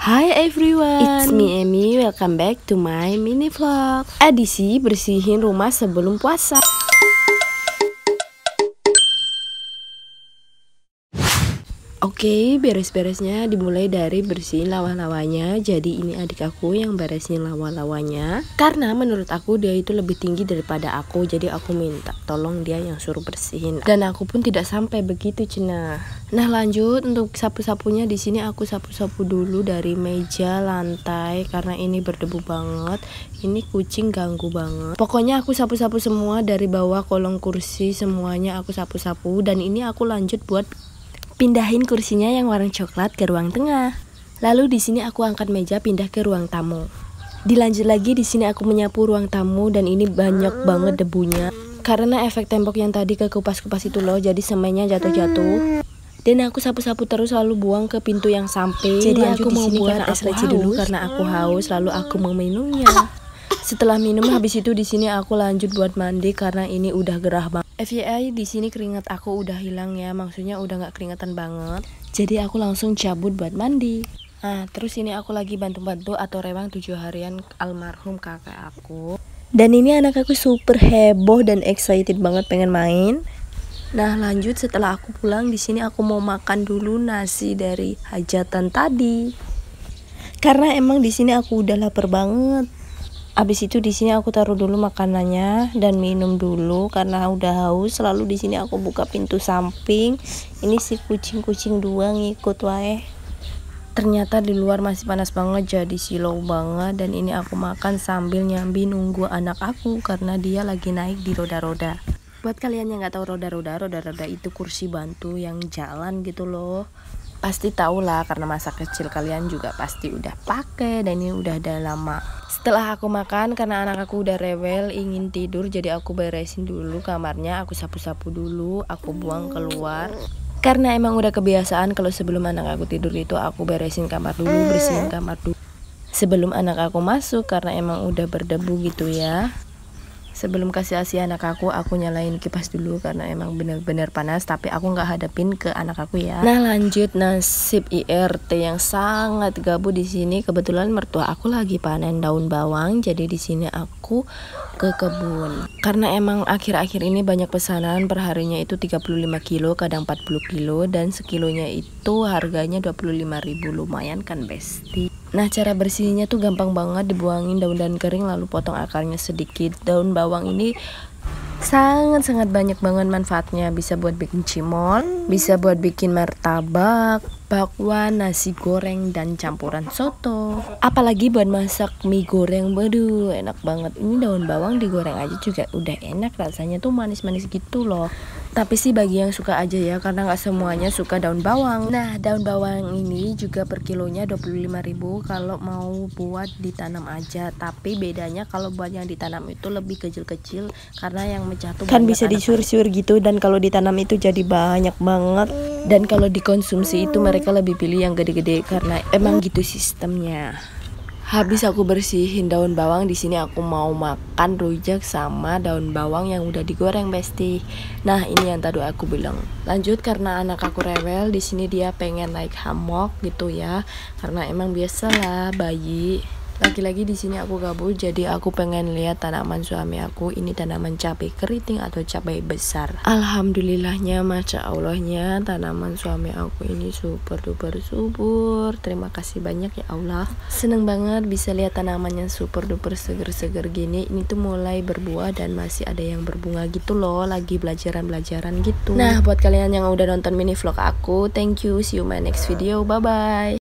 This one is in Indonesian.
Hi everyone It's me Amy, welcome back to my mini vlog Edisi bersihin rumah sebelum puasa Oke, okay, beres-beresnya dimulai dari bersihin lawa-lawanya. Jadi ini adik aku yang beresin lawa-lawanya. Karena menurut aku dia itu lebih tinggi daripada aku, jadi aku minta tolong dia yang suruh bersihin. Dan aku pun tidak sampai begitu, Cina. Nah, lanjut untuk sapu-sapunya di sini aku sapu-sapu dulu dari meja, lantai karena ini berdebu banget. Ini kucing ganggu banget. Pokoknya aku sapu-sapu semua dari bawah kolong kursi semuanya aku sapu-sapu dan ini aku lanjut buat Pindahin kursinya yang warna coklat ke ruang tengah. Lalu di sini aku angkat meja pindah ke ruang tamu. Dilanjut lagi di sini aku menyapu ruang tamu dan ini banyak banget debunya karena efek tembok yang tadi ke kupas-kupas itu loh jadi semennya jatuh-jatuh. Dan aku sapu-sapu terus lalu buang ke pintu yang samping. Jadi aku mau buat es leci dulu karena aku haus lalu aku mau minumnya. Setelah minum habis itu di sini aku lanjut buat mandi karena ini udah gerah banget. FYI di sini keringat aku udah hilang ya, maksudnya udah nggak keringetan banget. Jadi aku langsung cabut buat mandi. Nah, terus ini aku lagi bantu-bantu atau rewang tujuh harian almarhum kakak aku. Dan ini anak aku super heboh dan excited banget pengen main. Nah, lanjut setelah aku pulang di sini aku mau makan dulu nasi dari hajatan tadi. Karena emang di sini aku udah lapar banget. Habis itu di sini aku taruh dulu makanannya dan minum dulu karena udah haus. selalu di sini aku buka pintu samping. Ini si kucing-kucing dua ngikut wae. Ternyata di luar masih panas banget jadi silau banget dan ini aku makan sambil nyambi nunggu anak aku karena dia lagi naik di roda-roda. Buat kalian yang nggak tahu roda-roda, roda-roda itu kursi bantu yang jalan gitu loh pasti tahu lah karena masa kecil kalian juga pasti udah pakai dan ini udah ada lama setelah aku makan karena anak aku udah rewel ingin tidur jadi aku beresin dulu kamarnya aku sapu-sapu dulu aku buang keluar karena emang udah kebiasaan kalau sebelum anak aku tidur itu aku beresin kamar dulu bersihin kamar dulu sebelum anak aku masuk karena emang udah berdebu gitu ya sebelum kasih asi anak aku aku nyalain kipas dulu karena emang bener-bener panas tapi aku nggak hadapin ke anak aku ya nah lanjut nasib IRT yang sangat gabut di sini kebetulan mertua aku lagi panen daun bawang jadi di sini aku ke kebun karena emang akhir-akhir ini banyak pesanan perharinya itu 35 kilo kadang 40 kilo dan sekilonya itu harganya ribu lumayan kan bestie Nah, cara bersihnya tuh gampang banget, dibuangin daun-daun kering lalu potong akarnya sedikit. Daun bawang ini sangat-sangat banyak banget manfaatnya. Bisa buat bikin cimol, bisa buat bikin martabak, bakwan, nasi goreng dan campuran soto. Apalagi buat masak mie goreng, waduh enak banget. Ini daun bawang digoreng aja juga udah enak rasanya tuh manis-manis gitu loh tapi sih bagi yang suka aja ya karena nggak semuanya suka daun bawang nah daun bawang ini juga per kilonya 25.000 kalau mau buat ditanam aja tapi bedanya kalau buat yang ditanam itu lebih kecil-kecil karena yang mencatu kan bisa disur-sur gitu dan kalau ditanam itu jadi banyak banget dan kalau dikonsumsi itu mereka lebih pilih yang gede-gede karena emang gitu sistemnya Habis aku bersihin daun bawang di sini aku mau makan rujak sama daun bawang yang udah digoreng besti. Nah ini yang tadi aku bilang. Lanjut karena anak aku rewel di sini dia pengen naik hamok gitu ya. Karena emang biasalah bayi lagi-lagi di sini aku gabung, jadi aku pengen lihat tanaman suami aku. Ini tanaman cabai keriting atau cabai besar. Alhamdulillahnya, masya Allahnya, tanaman suami aku ini super duper subur. Terima kasih banyak ya Allah. Seneng banget bisa lihat tanamannya super duper seger-seger gini. Ini tuh mulai berbuah dan masih ada yang berbunga gitu loh. Lagi belajaran-belajaran gitu. Nah, buat kalian yang udah nonton mini vlog aku, thank you. See you my next video. Bye bye.